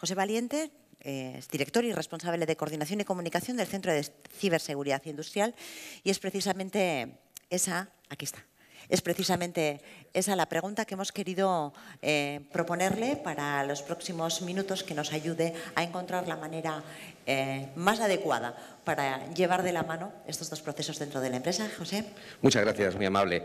José Valiente eh, es director y responsable de coordinación y comunicación del Centro de Ciberseguridad Industrial y es precisamente esa, aquí está, es precisamente esa la pregunta que hemos querido eh, proponerle para los próximos minutos que nos ayude a encontrar la manera eh, más adecuada para llevar de la mano estos dos procesos dentro de la empresa. José. Muchas gracias, muy amable.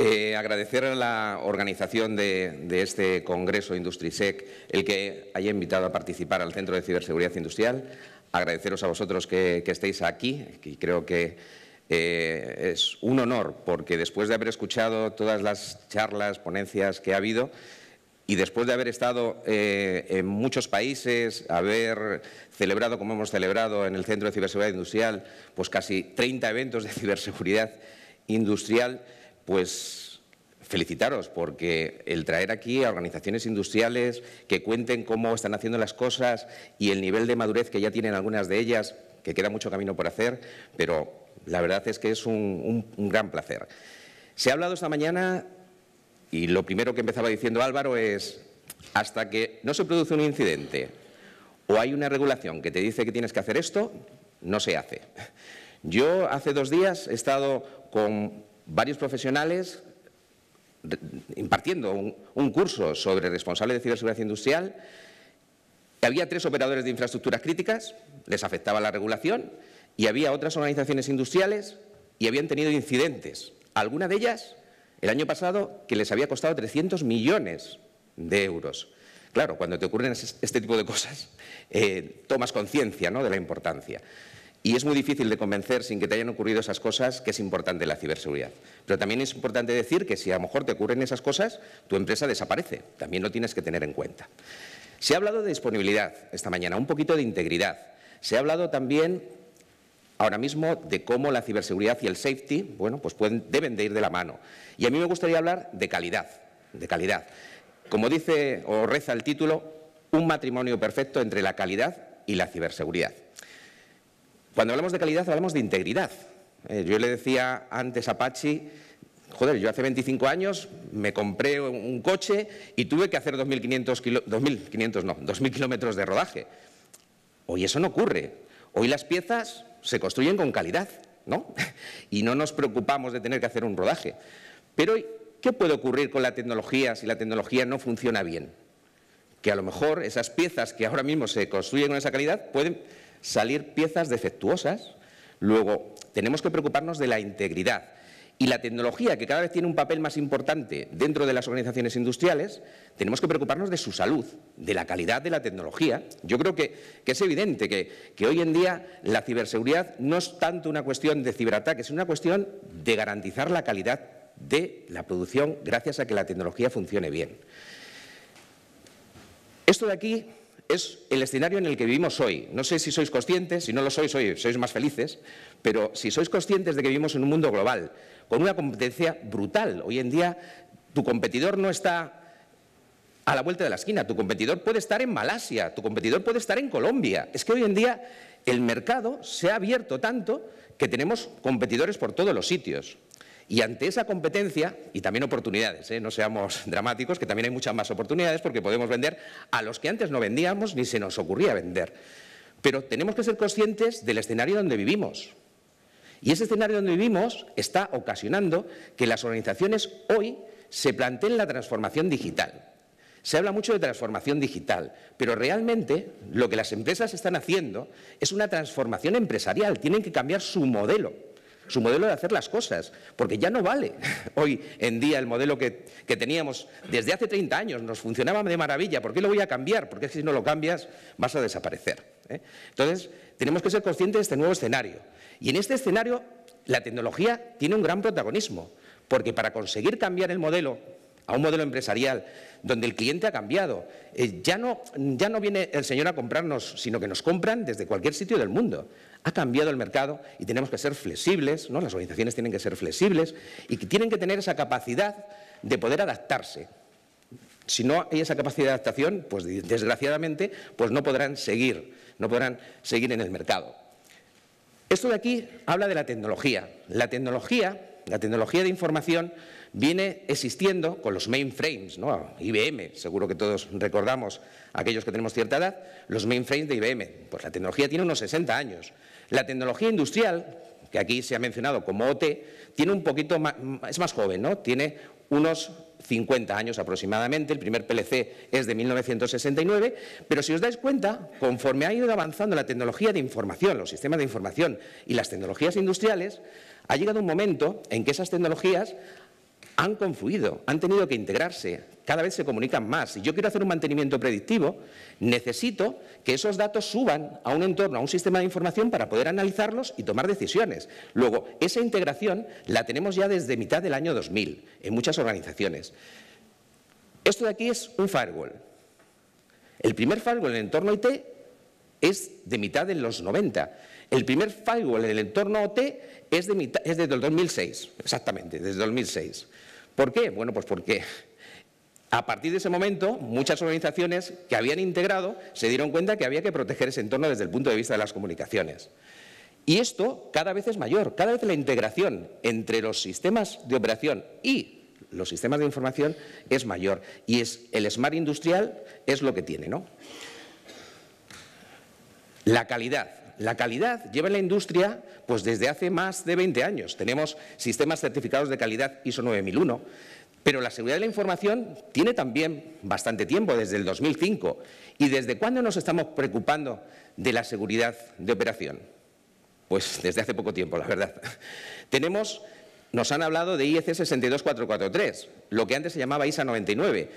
Eh, agradecer a la organización de, este Congreso IndustriSec el que haya invitado a participar al Centro de Ciberseguridad Industrial. Agradeceros a vosotros que, estéis aquí, que creo que eh, es un honor porque después de haber escuchado todas las charlas, ponencias que ha habido y después de haber estado eh, en muchos países, haber celebrado como hemos celebrado en el Centro de Ciberseguridad Industrial, pues casi 30 eventos de ciberseguridad industrial, pues felicitaros porque el traer aquí a organizaciones industriales que cuenten cómo están haciendo las cosas y el nivel de madurez que ya tienen algunas de ellas, que queda mucho camino por hacer, pero la verdad es que es un, gran placer. Se ha hablado esta mañana y lo primero que empezaba diciendo Álvaro es, hasta que no se produce un incidente o hay una regulación que te dice que tienes que hacer esto, no se hace. Yo hace dos días he estado con varios profesionales impartiendo un, curso sobre responsable de ciberseguridad industrial. Había tres operadores de infraestructuras críticas, les afectaba la regulación, y había otras organizaciones industriales y habían tenido incidentes, alguna de ellas el año pasado que les había costado 300 millones de euros. Claro, cuando te ocurren este, este tipo de cosas, eh, tomas conciencia ¿no? de la importancia. Y es muy difícil de convencer sin que te hayan ocurrido esas cosas que es importante la ciberseguridad. Pero también es importante decir que si a lo mejor te ocurren esas cosas, tu empresa desaparece. También lo tienes que tener en cuenta. Se ha hablado de disponibilidad esta mañana, un poquito de integridad. Se ha hablado también ahora mismo de cómo la ciberseguridad y el safety, bueno, pues deben de ir de la mano. Y a mí me gustaría hablar de calidad, de calidad. Como dice o reza el título, un matrimonio perfecto entre la calidad y la ciberseguridad. Cuando hablamos de calidad, hablamos de integridad. Eh, yo le decía antes a Pachi, joder, yo hace 25 años me compré un coche y tuve que hacer 2.500 2.500 no, 2.000 kilómetros de rodaje. Hoy eso no ocurre. Hoy las piezas se construyen con calidad, ¿no? Y no nos preocupamos de tener que hacer un rodaje. Pero ¿qué puede ocurrir con la tecnología si la tecnología no funciona bien? Que a lo mejor esas piezas que ahora mismo se construyen con esa calidad pueden salir piezas defectuosas. Luego, tenemos que preocuparnos de la integridad. Y la tecnología, que cada vez tiene un papel más importante dentro de las organizaciones industriales, tenemos que preocuparnos de su salud, de la calidad de la tecnología. Yo creo que, es evidente que, que, hoy en día la ciberseguridad no es tanto una cuestión de ciberataques, es una cuestión de garantizar la calidad de la producción gracias a que la tecnología funcione bien. Esto de aquí es el escenario en el que vivimos hoy. No sé si sois conscientes, si no lo sois, hoy sois más felices, pero si sois conscientes de que vivimos en un mundo global, con una competencia brutal. Hoy en día tu competidor no está a la vuelta de la esquina, tu competidor puede estar en Malasia, tu competidor puede estar en Colombia. Es que hoy en día el mercado se ha abierto tanto que tenemos competidores por todos los sitios. Y ante esa competencia, y también oportunidades, ¿eh? no seamos dramáticos, que también hay muchas más oportunidades porque podemos vender a los que antes no vendíamos ni se nos ocurría vender. Pero tenemos que ser conscientes del escenario donde vivimos. Y ese escenario donde vivimos está ocasionando que las organizaciones hoy se planteen la transformación digital. Se habla mucho de transformación digital, pero realmente lo que las empresas están haciendo es una transformación empresarial. Tienen que cambiar su modelo su modelo de hacer las cosas, porque ya no vale hoy en día el modelo que, teníamos desde hace 30 años, nos funcionaba de maravilla, ¿por qué lo voy a cambiar? Porque si no lo cambias vas a desaparecer. ¿eh? Entonces, tenemos que ser conscientes de este nuevo escenario. Y en este escenario, la tecnología tiene un gran protagonismo, porque para conseguir cambiar el modelo a un modelo empresarial donde el cliente ha cambiado. Eh, ya, ya no viene el señor a comprarnos, sino que nos compran desde cualquier sitio del mundo. Ha cambiado el mercado y tenemos que ser flexibles, ¿no? las organizaciones tienen que ser flexibles y que tienen que tener esa capacidad de poder adaptarse. Si no hay esa capacidad de adaptación, pues desgraciadamente pues no podrán seguir, no podrán seguir en el mercado. Esto de aquí habla de la tecnología. La tecnología, la tecnología de información viene existiendo con los mainframes, ¿no? IBM, seguro que todos recordamos, aquellos que tenemos cierta edad, los mainframes de IBM. Pues la tecnología tiene unos 60 años. La tecnología industrial, que aquí se ha mencionado como OT, tiene un poquito más, es más joven, ¿no? Tiene unos 50 años aproximadamente, el primer PLC es de 1969, pero si os dais cuenta, conforme ha ido avanzando la tecnología de información, los sistemas de información y las tecnologías industriales, ha llegado un momento en que esas tecnologías han confluido, han tenido que integrarse, cada vez se comunican más. Si yo quiero hacer un mantenimiento predictivo, necesito que esos datos suban a un entorno, a un sistema de información para poder analizarlos y tomar decisiones. Luego, esa integración la tenemos ya desde mitad del año 2000 en muchas organizaciones. Esto de aquí es un firewall. El primer firewall en el entorno IT es de mitad de los 90. El primer firewall en el entorno OT es, de mitad, es desde el 2006, exactamente, desde el 2006. ¿Por qué? Bueno, pues porque a partir de ese momento muchas organizaciones que habían integrado se dieron cuenta que había que proteger ese entorno desde el punto de vista de las comunicaciones. Y esto cada vez es mayor, cada vez la integración entre los sistemas de operación y los sistemas de información es mayor. Y es, el smart industrial es lo que tiene, ¿no? La calidad. La calidad lleva en la industria pues desde hace más de 20 años. Tenemos sistemas certificados de calidad ISO 9001, pero la seguridad de la información tiene también bastante tiempo, desde el 2005. ¿Y desde cuándo nos estamos preocupando de la seguridad de operación? Pues desde hace poco tiempo, la verdad. Tenemos nos han hablado de e IEC 62443, lo que antes se llamaba ISA 99,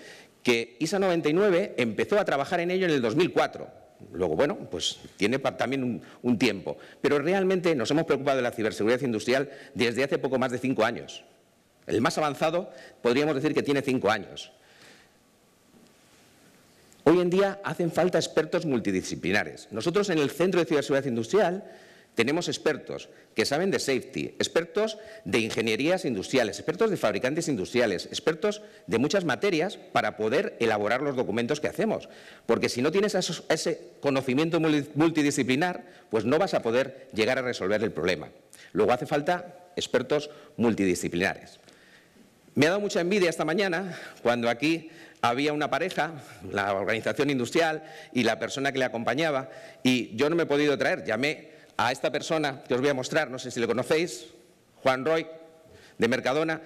que ISA 99 empezó a trabajar en ello en el 2004. Luego, bueno, pues tiene también un, tiempo. Pero realmente nos hemos preocupado de la ciberseguridad industrial desde hace poco más de cinco años. El más avanzado podríamos decir que tiene cinco años. Hoy en día hacen falta expertos multidisciplinares. Nosotros en el Centro de Ciberseguridad Industrial tenemos expertos que saben de safety, expertos de ingenierías industriales, expertos de fabricantes industriales, expertos de muchas materias para poder elaborar los documentos que hacemos. Porque si no tienes ese conocimiento multidisciplinar, pues no vas a poder llegar a resolver el problema. Luego hace falta expertos multidisciplinares. Me ha dado mucha envidia esta mañana cuando aquí había una pareja, la organización industrial y la persona que le acompañaba, y yo no me he podido traer, llamé a esta persona que os voy a mostrar, no sé si le conocéis, Juan Roy, de Mercadona,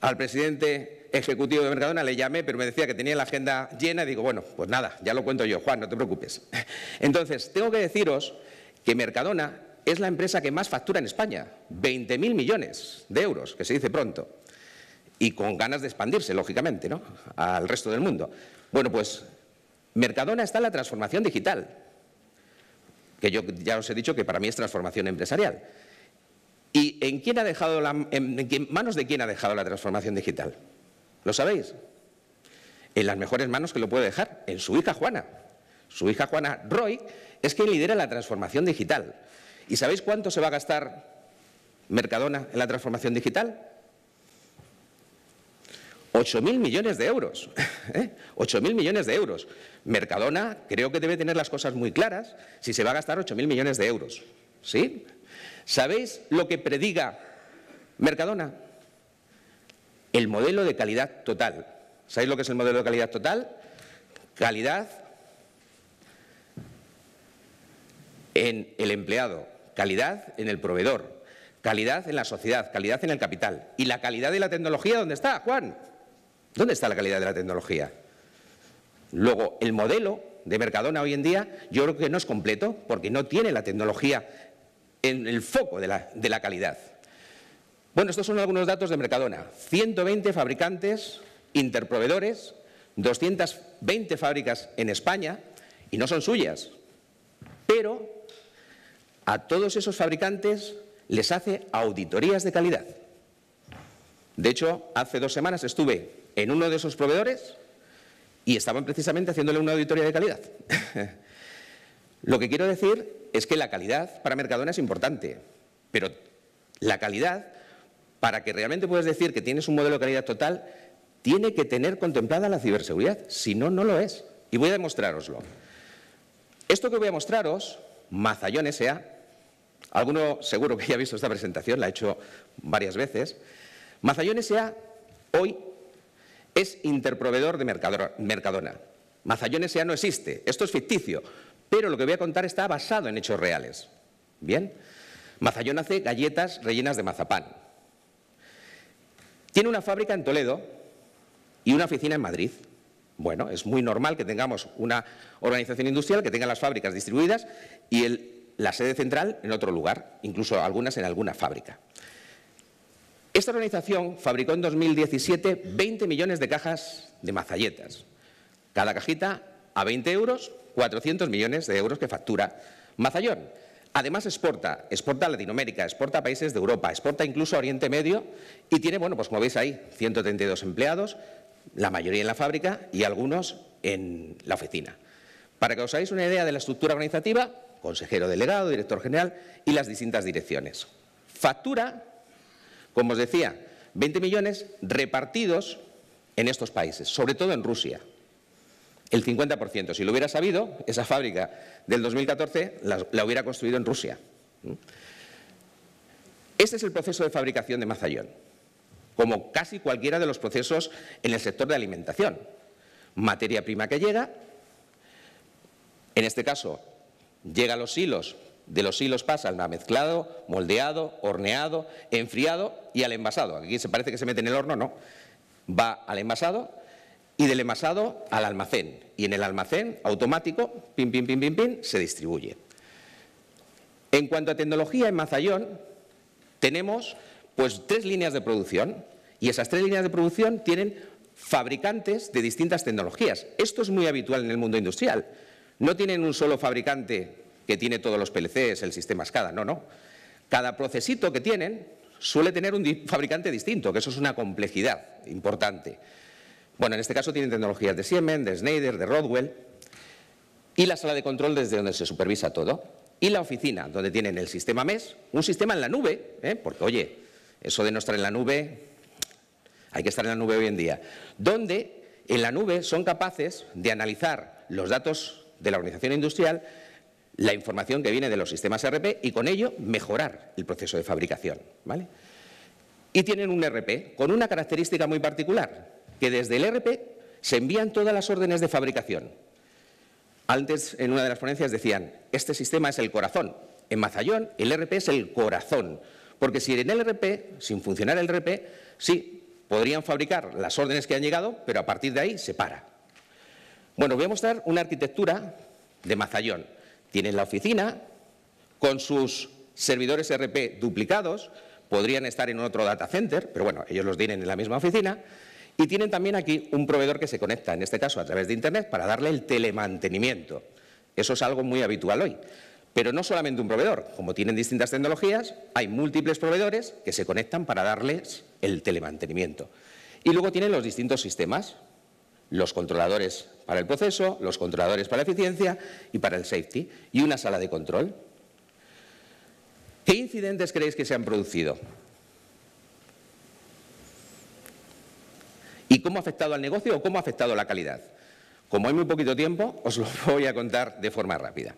al presidente ejecutivo de Mercadona le llamé, pero me decía que tenía la agenda llena y digo, bueno, pues nada, ya lo cuento yo, Juan, no te preocupes. Entonces, tengo que deciros que Mercadona es la empresa que más factura en España, 20.000 millones de euros, que se dice pronto, y con ganas de expandirse, lógicamente, ¿no?, al resto del mundo. Bueno, pues Mercadona está en la transformación digital que yo ya os he dicho que para mí es transformación empresarial. ¿Y en, quién ha dejado manos de quién ha dejado la transformación digital? ¿Lo sabéis? En las mejores manos que lo puede dejar, en su hija Juana. Su hija Juana Roy es quien lidera la transformación digital. ¿Y sabéis cuánto se va a gastar Mercadona en la transformación digital? 8.000 millones de euros. ¿eh? 8.000 millones de euros. Mercadona creo que debe tener las cosas muy claras si se va a gastar 8.000 millones de euros. ¿Sí? ¿Sabéis lo que prediga Mercadona? El modelo de calidad total. ¿Sabéis lo que es el modelo de calidad total? Calidad en el empleado, calidad en el proveedor, calidad en la sociedad, calidad en el capital. ¿Y la calidad de la tecnología dónde está, Juan? ¿Dónde está la calidad de la tecnología? Luego, el modelo de Mercadona hoy en día yo creo que no es completo porque no tiene la tecnología en el foco de la, calidad. Bueno, estos son algunos datos de Mercadona. 120 fabricantes, interproveedores, 220 fábricas en España y no son suyas. Pero a todos esos fabricantes les hace auditorías de calidad. De hecho, hace dos semanas estuve en uno de esos proveedores y estaban precisamente haciéndole una auditoría de calidad. Lo que quiero decir es que la calidad para Mercadona es importante, pero la calidad, para que realmente puedas decir que tienes un modelo de calidad total, tiene que tener contemplada la ciberseguridad, si no, no lo es. Y voy a demostraroslo. Esto que voy a mostraros, Mazallón S.A., alguno seguro que ya ha visto esta presentación, la ha hecho varias veces, Mazallón S.A. hoy es interproveedor de Mercadona. Mazallón ya no existe, esto es ficticio, pero lo que voy a contar está basado en hechos reales. ¿Bien? Mazallón hace galletas rellenas de mazapán. Tiene una fábrica en Toledo y una oficina en Madrid. Bueno, es muy normal que tengamos una organización industrial que tenga las fábricas distribuidas y la sede central en otro lugar, incluso algunas en alguna fábrica. Esta organización fabricó en 2017 20 millones de cajas de mazalletas. Cada cajita a 20 euros, 400 millones de euros que factura Mazallón. Además exporta, exporta a Latinoamérica, exporta a países de Europa, exporta incluso a Oriente Medio y tiene, bueno, pues como veis ahí, 132 empleados, la mayoría en la fábrica y algunos en la oficina. Para que os hagáis una idea de la estructura organizativa, consejero delegado, director general y las distintas direcciones. Factura como os decía, 20 millones repartidos en estos países, sobre todo en Rusia. El 50%. Si lo hubiera sabido, esa fábrica del 2014 la, hubiera construido en Rusia. ¿Mm? Este es el proceso de fabricación de Mazayón, como casi cualquiera de los procesos en el sector de alimentación. Materia prima que llega, en este caso llega a los hilos de los hilos pasa al mezclado, moldeado, horneado, enfriado y al envasado. Aquí se parece que se mete en el horno, no. Va al envasado y del envasado al almacén. Y en el almacén automático, pim, pim, pim, pim, pim, se distribuye. En cuanto a tecnología en Mazayón, tenemos pues tres líneas de producción y esas tres líneas de producción tienen fabricantes de distintas tecnologías. Esto es muy habitual en el mundo industrial. No tienen un solo fabricante que tiene todos los PLCs, el sistema SCADA, no, no. Cada procesito que tienen suele tener un fabricante distinto, que eso es una complejidad importante. Bueno, en este caso tienen tecnologías de Siemens, de Schneider, de Rodwell, y la sala de control desde donde se supervisa todo, y la oficina, donde tienen el sistema MES, un sistema en la nube, ¿eh? porque oye, eso de no estar en la nube, hay que estar en la nube hoy en día, donde en la nube son capaces de analizar los datos de la organización industrial la información que viene de los sistemas RP y con ello mejorar el proceso de fabricación. ¿vale? Y tienen un RP con una característica muy particular, que desde el RP se envían todas las órdenes de fabricación. Antes, en una de las ponencias decían, este sistema es el corazón. En Mazayón, el RP es el corazón, porque si en el RP, sin funcionar el RP, sí, podrían fabricar las órdenes que han llegado, pero a partir de ahí se para. Bueno, voy a mostrar una arquitectura de Mazayón. Tienen la oficina con sus servidores RP duplicados, podrían estar en otro data center, pero bueno, ellos los tienen en la misma oficina, y tienen también aquí un proveedor que se conecta, en este caso a través de Internet, para darle el telemantenimiento. Eso es algo muy habitual hoy. Pero no solamente un proveedor, como tienen distintas tecnologías, hay múltiples proveedores que se conectan para darles el telemantenimiento. Y luego tienen los distintos sistemas, los controladores para el proceso, los controladores para la eficiencia y para el safety, y una sala de control. ¿Qué incidentes creéis que se han producido? ¿Y cómo ha afectado al negocio o cómo ha afectado la calidad? Como hay muy poquito tiempo, os lo voy a contar de forma rápida.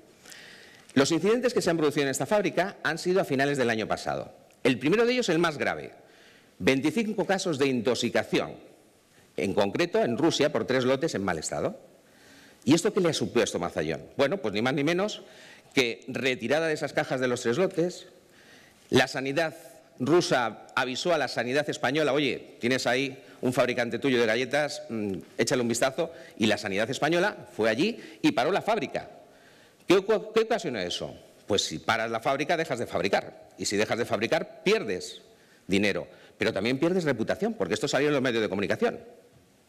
Los incidentes que se han producido en esta fábrica han sido a finales del año pasado. El primero de ellos, el más grave, 25 casos de intoxicación en concreto en Rusia, por tres lotes en mal estado. ¿Y esto qué le ha supuesto Mazayón? Bueno, pues ni más ni menos que retirada de esas cajas de los tres lotes, la sanidad rusa avisó a la sanidad española, oye, tienes ahí un fabricante tuyo de galletas, mm, échale un vistazo, y la sanidad española fue allí y paró la fábrica. ¿Qué, qué ocasionó eso? Pues si paras la fábrica, dejas de fabricar. Y si dejas de fabricar, pierdes dinero. Pero también pierdes reputación, porque esto salió en los medios de comunicación.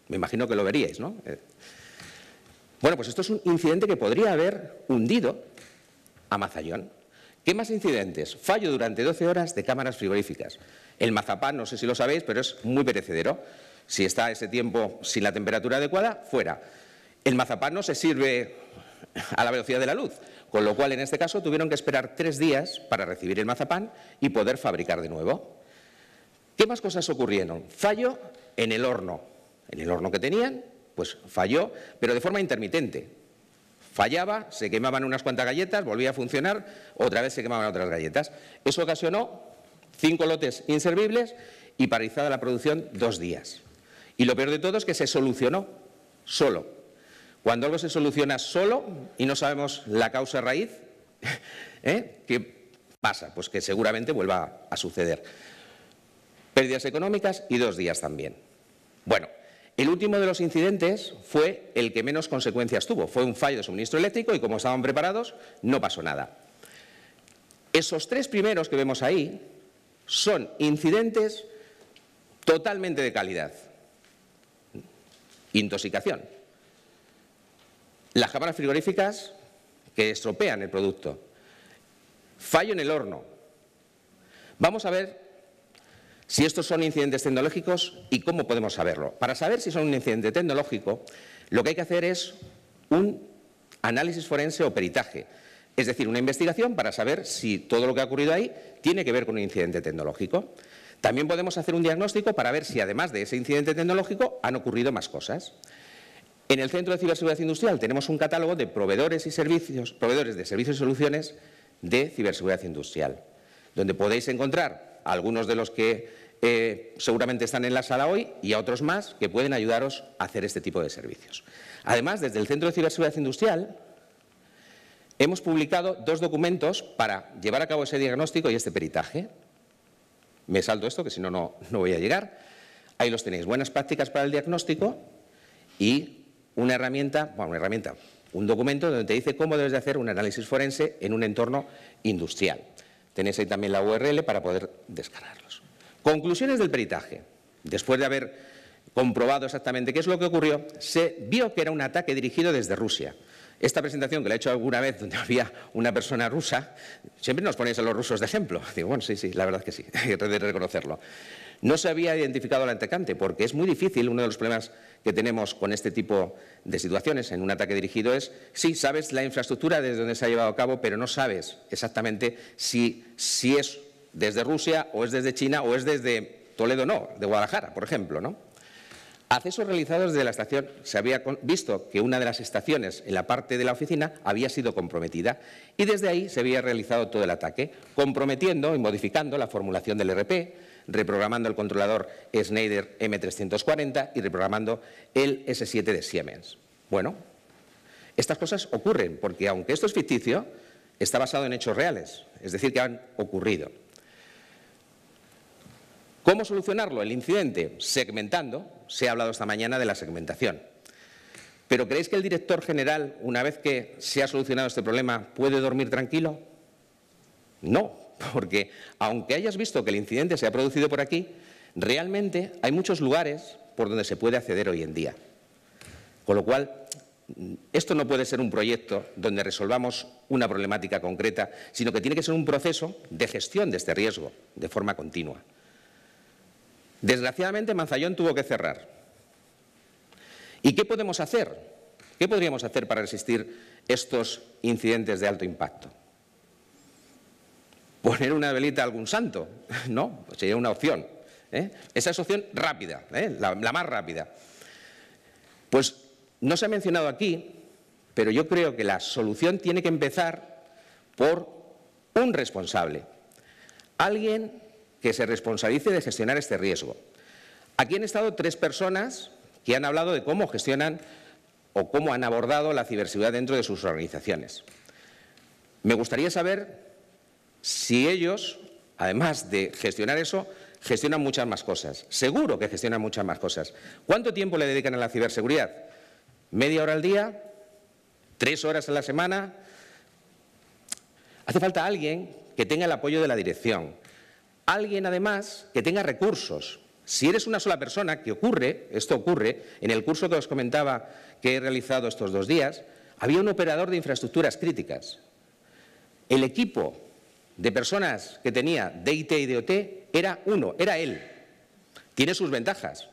Me imagino que lo veríais, ¿no? Eh, bueno, pues esto es un incidente que podría haber hundido a mazallón. ¿Qué más incidentes? Fallo durante 12 horas de cámaras frigoríficas. El mazapán, no sé si lo sabéis, pero es muy perecedero. Si está ese tiempo sin la temperatura adecuada, fuera. El mazapán no se sirve a la velocidad de la luz, con lo cual en este caso tuvieron que esperar tres días para recibir el mazapán y poder fabricar de nuevo. ¿Qué más cosas ocurrieron? Fallo en el horno en el horno que tenían, pues falló, pero de forma intermitente. Fallaba, se quemaban unas cuantas galletas, volvía a funcionar, otra vez se quemaban otras galletas. Eso ocasionó cinco lotes inservibles y paralizada la producción dos días. Y lo peor de todo es que se solucionó solo. Cuando algo se soluciona solo y no sabemos la causa raíz, ¿eh? ¿qué pasa? Pues que seguramente vuelva a suceder. Pérdidas económicas y dos días también. Bueno, el último de los incidentes fue el que menos consecuencias tuvo. Fue un fallo de suministro eléctrico y como estaban preparados, no pasó nada. Esos tres primeros que vemos ahí son incidentes totalmente de calidad. Intoxicación. Las cámaras frigoríficas que estropean el producto. Fallo en el horno. Vamos a ver si estos son incidentes tecnológicos y cómo podemos saberlo. Para saber si son un incidente tecnológico, lo que hay que hacer es un análisis forense o peritaje, es decir, una investigación para saber si todo lo que ha ocurrido ahí tiene que ver con un incidente tecnológico. También podemos hacer un diagnóstico para ver si además de ese incidente tecnológico han ocurrido más cosas. En el Centro de Ciberseguridad Industrial tenemos un catálogo de proveedores y servicios, proveedores de servicios y soluciones de ciberseguridad industrial, donde podéis encontrar algunos de los que eh, seguramente están en la sala hoy y a otros más que pueden ayudaros a hacer este tipo de servicios. Además, desde el Centro de Ciberseguridad Industrial hemos publicado dos documentos para llevar a cabo ese diagnóstico y este peritaje. Me salto esto, que si no, no voy a llegar. Ahí los tenéis, buenas prácticas para el diagnóstico y una herramienta, bueno, una herramienta, un documento donde te dice cómo debes de hacer un análisis forense en un entorno industrial. Tenéis ahí también la URL para poder descargarlos. Conclusiones del peritaje. Después de haber comprobado exactamente qué es lo que ocurrió, se vio que era un ataque dirigido desde Rusia. Esta presentación que la he hecho alguna vez donde había una persona rusa, siempre nos ponéis a los rusos de ejemplo. Digo, bueno, sí, sí, la verdad que sí, hay que reconocerlo. No se había identificado al atacante porque es muy difícil, uno de los problemas que tenemos con este tipo de situaciones en un ataque dirigido es, sí, sabes la infraestructura desde donde se ha llevado a cabo, pero no sabes exactamente si, si es desde Rusia o es desde China o es desde Toledo, no, de Guadalajara, por ejemplo, ¿no? Accesos realizados desde la estación. Se había visto que una de las estaciones en la parte de la oficina había sido comprometida y desde ahí se había realizado todo el ataque, comprometiendo y modificando la formulación del RP, reprogramando el controlador Schneider M340 y reprogramando el S7 de Siemens. Bueno, estas cosas ocurren porque aunque esto es ficticio, está basado en hechos reales, es decir, que han ocurrido. ¿Cómo solucionarlo? El incidente, segmentando. Se ha hablado esta mañana de la segmentación. ¿Pero creéis que el director general, una vez que se ha solucionado este problema, puede dormir tranquilo? No, porque aunque hayas visto que el incidente se ha producido por aquí, realmente hay muchos lugares por donde se puede acceder hoy en día. Con lo cual, esto no puede ser un proyecto donde resolvamos una problemática concreta, sino que tiene que ser un proceso de gestión de este riesgo de forma continua. Desgraciadamente Manzallón tuvo que cerrar. ¿Y qué podemos hacer? ¿Qué podríamos hacer para resistir estos incidentes de alto impacto? Poner una velita a algún santo, no, pues sería una opción. ¿eh? Esa es opción rápida, ¿eh? la, la más rápida. Pues no se ha mencionado aquí, pero yo creo que la solución tiene que empezar por un responsable, alguien que se responsabilice de gestionar este riesgo. Aquí han estado tres personas que han hablado de cómo gestionan o cómo han abordado la ciberseguridad dentro de sus organizaciones. Me gustaría saber si ellos, además de gestionar eso, gestionan muchas más cosas. Seguro que gestionan muchas más cosas. ¿Cuánto tiempo le dedican a la ciberseguridad? ¿Media hora al día? ¿Tres horas a la semana? Hace falta alguien que tenga el apoyo de la dirección, Alguien, además, que tenga recursos. Si eres una sola persona, que ocurre, esto ocurre, en el curso que os comentaba que he realizado estos dos días, había un operador de infraestructuras críticas. El equipo de personas que tenía DIT y DOT era uno, era él. Tiene sus ventajas.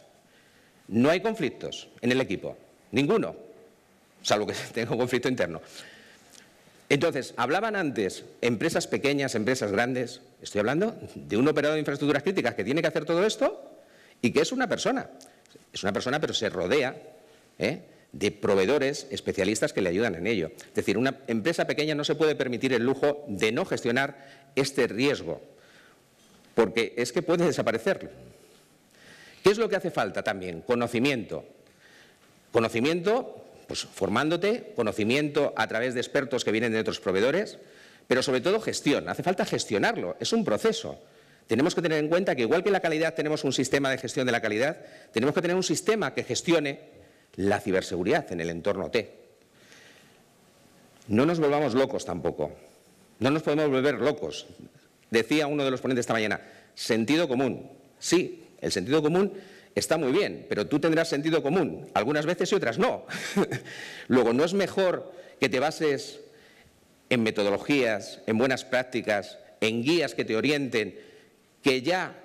No hay conflictos en el equipo, ninguno, salvo que tenga un conflicto interno. Entonces, hablaban antes empresas pequeñas, empresas grandes. Estoy hablando de un operador de infraestructuras críticas que tiene que hacer todo esto y que es una persona. Es una persona, pero se rodea ¿eh? de proveedores especialistas que le ayudan en ello. Es decir, una empresa pequeña no se puede permitir el lujo de no gestionar este riesgo, porque es que puede desaparecer. ¿Qué es lo que hace falta también? Conocimiento. Conocimiento pues formándote, conocimiento a través de expertos que vienen de otros proveedores, pero sobre todo gestión. Hace falta gestionarlo, es un proceso. Tenemos que tener en cuenta que igual que en la calidad tenemos un sistema de gestión de la calidad, tenemos que tener un sistema que gestione la ciberseguridad en el entorno T. No nos volvamos locos tampoco. No nos podemos volver locos. Decía uno de los ponentes esta mañana, sentido común. Sí, el sentido común está muy bien, pero tú tendrás sentido común, algunas veces y otras no. Luego, ¿no es mejor que te bases en metodologías, en buenas prácticas, en guías que te orienten, que ya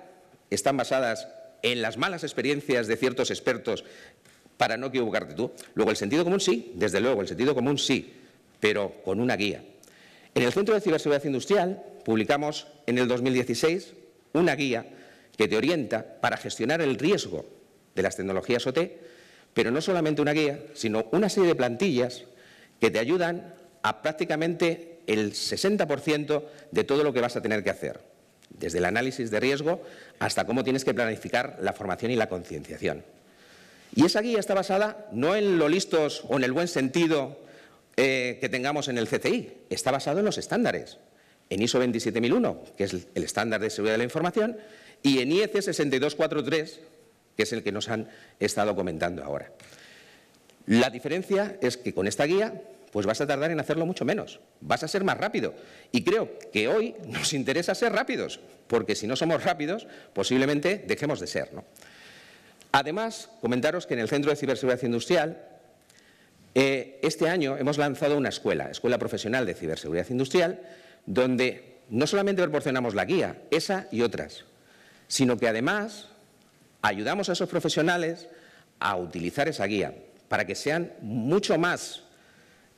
están basadas en las malas experiencias de ciertos expertos para no equivocarte tú? Luego, el sentido común sí, desde luego, el sentido común sí, pero con una guía. En el Centro de Ciberseguridad Industrial publicamos en el 2016 una guía que te orienta para gestionar el riesgo de las tecnologías OT, pero no solamente una guía, sino una serie de plantillas que te ayudan a prácticamente el 60% de todo lo que vas a tener que hacer, desde el análisis de riesgo hasta cómo tienes que planificar la formación y la concienciación. Y esa guía está basada no en lo listos o en el buen sentido eh, que tengamos en el CCI, está basado en los estándares en ISO 27001, que es el estándar de seguridad de la información, y en IEC 6243, que es el que nos han estado comentando ahora. La diferencia es que con esta guía pues vas a tardar en hacerlo mucho menos, vas a ser más rápido. Y creo que hoy nos interesa ser rápidos, porque si no somos rápidos, posiblemente dejemos de ser. Además, comentaros que en el Centro de Ciberseguridad Industrial, eh, este año hemos lanzado una escuela, Escuela Profesional de Ciberseguridad Industrial, donde no solamente proporcionamos la guía, esa y otras, sino que además ayudamos a esos profesionales a utilizar esa guía para que sea mucho más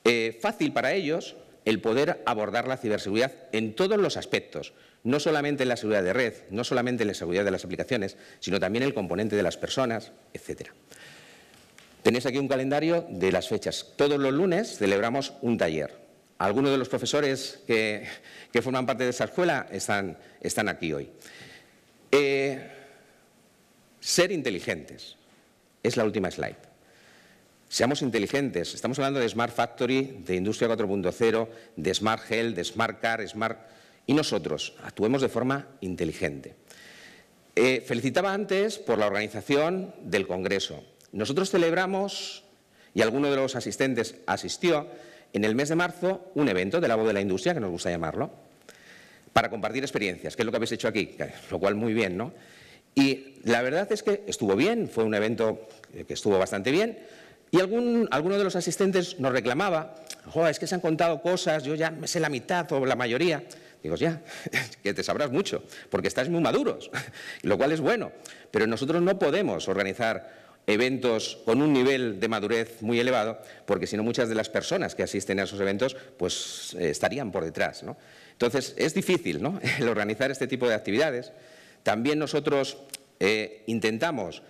eh, fácil para ellos el poder abordar la ciberseguridad en todos los aspectos, no solamente en la seguridad de red, no solamente en la seguridad de las aplicaciones, sino también el componente de las personas, etcétera. Tenéis aquí un calendario de las fechas. Todos los lunes celebramos un taller algunos de los profesores que, forman parte de esa escuela están, aquí hoy. Eh, ser inteligentes es la última slide. Seamos inteligentes. Estamos hablando de Smart Factory, de Industria 4.0, de Smart Health, de Smart Car, Smart... Y nosotros actuemos de forma inteligente. Eh, felicitaba antes por la organización del Congreso. Nosotros celebramos, y alguno de los asistentes asistió, en el mes de marzo un evento de la voz de la industria, que nos gusta llamarlo, para compartir experiencias, que es lo que habéis hecho aquí, lo cual muy bien, ¿no? Y la verdad es que estuvo bien, fue un evento eh, que estuvo bastante bien, y algún, alguno de los asistentes nos reclamaba, Joder, es que se han contado cosas, yo ya sé la mitad o la mayoría. Digo, ya, que te sabrás mucho, porque estáis muy maduros, lo cual es bueno, pero nosotros no podemos organizar eventos con un nivel de madurez muy elevado, porque si no muchas de las personas que asisten a esos eventos pues eh, estarían por detrás. Entonces es difícil el organizar este tipo de actividades. También nosotros eh, intentamos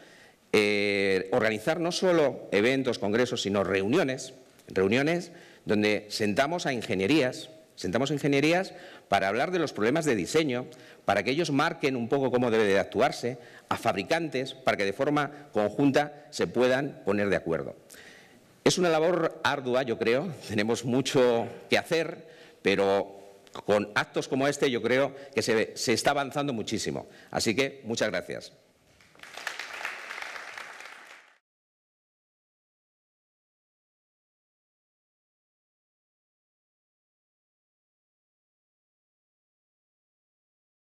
eh, organizar no solo eventos, congresos, sino reuniones, reuniones donde sentamos a ingenierías, Sentamos ingenierías para hablar de los problemas de diseño, para que ellos marquen un poco cómo debe de actuarse, a fabricantes, para que de forma conjunta se puedan poner de acuerdo. Es una labor ardua, yo creo, tenemos mucho que hacer, pero con actos como este yo creo que se, se está avanzando muchísimo. Así que muchas gracias.